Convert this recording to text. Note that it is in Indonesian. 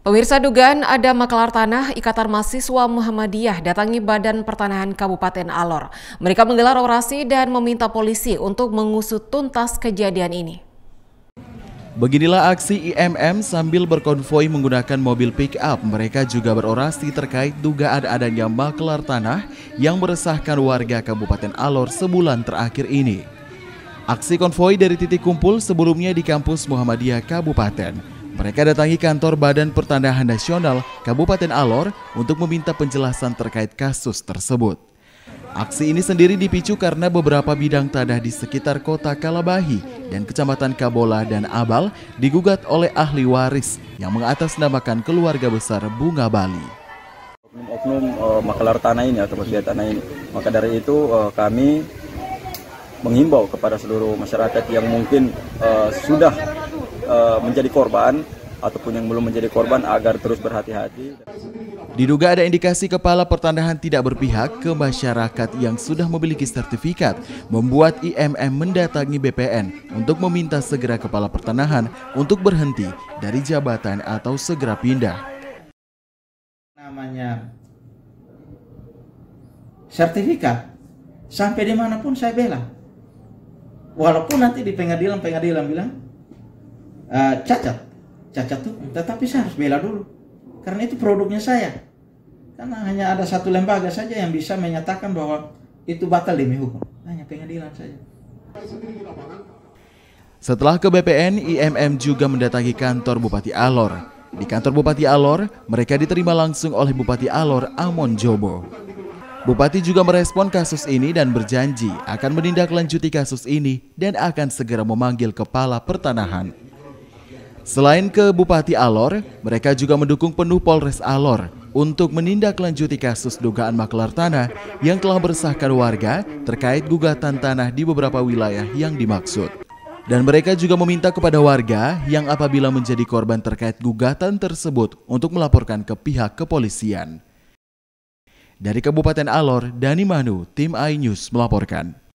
Pemirsa dugaan ada maklar tanah Ikatan Mahasiswa Muhammadiyah datangi Badan Pertanahan Kabupaten Alor. Mereka menggelar orasi dan meminta polisi untuk mengusut tuntas kejadian ini. Beginilah aksi IMM sambil berkonvoi menggunakan mobil pick up. Mereka juga berorasi terkait dugaan adanya maklar tanah yang meresahkan warga Kabupaten Alor sebulan terakhir ini. Aksi konvoi dari titik kumpul sebelumnya di kampus Muhammadiyah Kabupaten. Mereka datangi kantor Badan Pertanahan Nasional Kabupaten Alor untuk meminta penjelasan terkait kasus tersebut. Aksi ini sendiri dipicu karena beberapa bidang tanah di sekitar kota Kalabahi dan kecamatan Kabola dan Abal digugat oleh ahli waris yang mengatasnamakan keluarga besar Bunga Bali oknum-oknum uh, makelar tanah ini atau mafia tanah ini. Maka dari itu uh, kami menghimbau kepada seluruh masyarakat yang mungkin uh, sudah Eh, menjadi korban ataupun yang belum menjadi korban agar terus berhati-hati. Diduga ada indikasi kepala pertanahan tidak berpihak ke masyarakat yang sudah memiliki sertifikat, membuat IMM mendatangi BPN untuk meminta segera kepala pertanahan untuk berhenti dari jabatan atau segera pindah. Namanya sertifikat, sampai dimanapun saya bela. Walaupun nanti di pengadilan-pengadilan bilang, uh, cacat cacat tuh tetapi saya harus bela dulu karena itu produknya saya karena hanya ada satu lembaga saja yang bisa menyatakan bahwa itu batal demi hukum hanya pengadilan saja setelah ke BPN, IMM juga mendatangi kantor Bupati Alor. Di kantor Bupati Alor, mereka diterima langsung oleh Bupati Alor Amon Jobo. Bupati juga merespon kasus ini dan berjanji akan menindaklanjuti kasus ini dan akan segera memanggil kepala pertanahan. Selain ke Bupati Alor, mereka juga mendukung penuh Polres Alor untuk menindaklanjuti kasus dugaan maklar tanah yang telah meresahkan warga terkait gugatan tanah di beberapa wilayah yang dimaksud. Dan mereka juga meminta kepada warga yang apabila menjadi korban terkait gugatan tersebut untuk melaporkan ke pihak kepolisian. Dari Kabupaten Alor, Dani Manu, Tim iNews melaporkan.